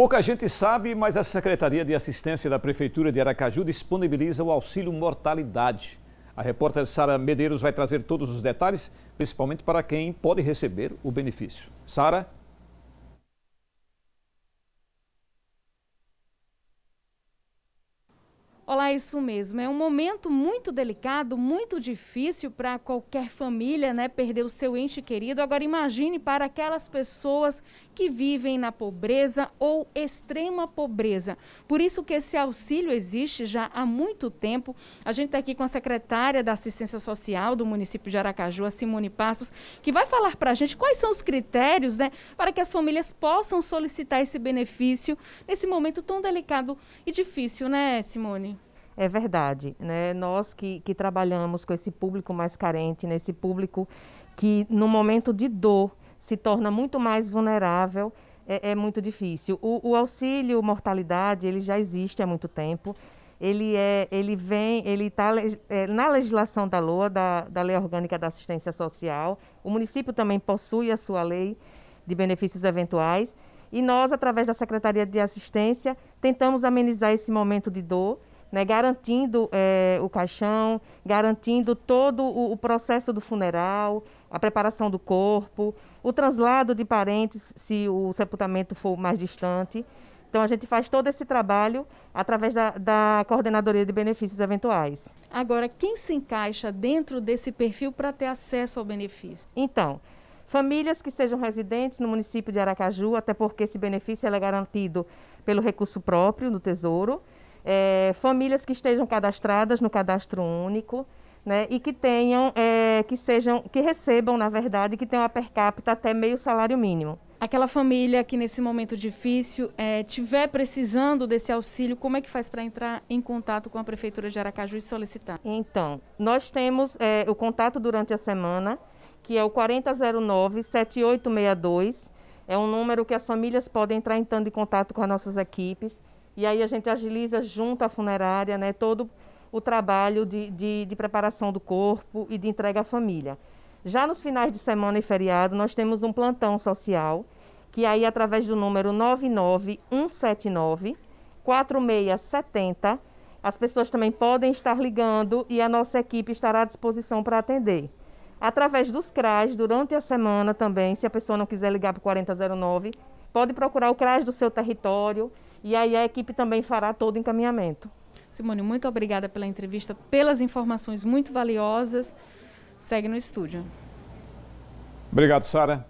Pouca gente sabe, mas a Secretaria de Assistência da Prefeitura de Aracaju disponibiliza o auxílio mortalidade. A repórter Sara Medeiros vai trazer todos os detalhes, principalmente para quem pode receber o benefício. Sara? Olá, isso mesmo. É um momento muito delicado, muito difícil para qualquer família, né? Perder o seu ente querido. Agora imagine para aquelas pessoas que vivem na pobreza ou extrema pobreza. Por isso que esse auxílio existe já há muito tempo. A gente está aqui com a secretária da Assistência Social do município de Aracaju, a Simone Passos, que vai falar para a gente quais são os critérios, né? Para que as famílias possam solicitar esse benefício nesse momento tão delicado e difícil, né, Simone? é verdade. Né? Nós que, que trabalhamos com esse público mais carente, nesse né? público que no momento de dor se torna muito mais vulnerável, é, é muito difícil. O, o, auxílio mortalidade ele já existe há muito tempo. Ele é, ele vem, ele está é, na legislação da LOA, da, da Lei Orgânica da Assistência Social. O município também possui a sua lei de benefícios eventuais. E nós, através da Secretaria de Assistência, tentamos amenizar esse momento de dor né, garantindo é, o caixão, garantindo todo o, o, processo do funeral, a preparação do corpo, o translado de parentes, se o sepultamento for mais distante. Então, a gente faz todo esse trabalho através da, da coordenadoria de benefícios eventuais. Agora, quem se encaixa dentro desse perfil para ter acesso ao benefício? Então, famílias que sejam residentes no município de Aracaju, até porque esse benefício é garantido pelo recurso próprio do Tesouro é, famílias que estejam cadastradas no cadastro único, né, e que tenham, é, que sejam, que recebam, na verdade, que tenham a per capita até meio salário mínimo. Aquela família que nesse momento difícil é, tiver precisando desse auxílio, como é que faz para entrar em contato com a prefeitura de Aracaju e solicitar? Então, nós temos é, o contato durante a semana, que é o 4009 7862. É um número que as famílias podem entrar entrando em contato com as nossas equipes. E aí a gente agiliza junto à funerária né, todo o trabalho de, de, de preparação do corpo e de entrega à família. Já nos finais de semana e feriado, nós temos um plantão social, que aí através do número 99179 4670, as pessoas também podem estar ligando e a nossa equipe estará à disposição para atender. Através dos CRAS, durante a semana também, se a pessoa não quiser ligar para o 4009, pode procurar o CRAS do seu território e aí a equipe também fará todo o encaminhamento. Simone, muito obrigada pela entrevista, pelas informações muito valiosas. Segue no estúdio. Obrigado, Sara.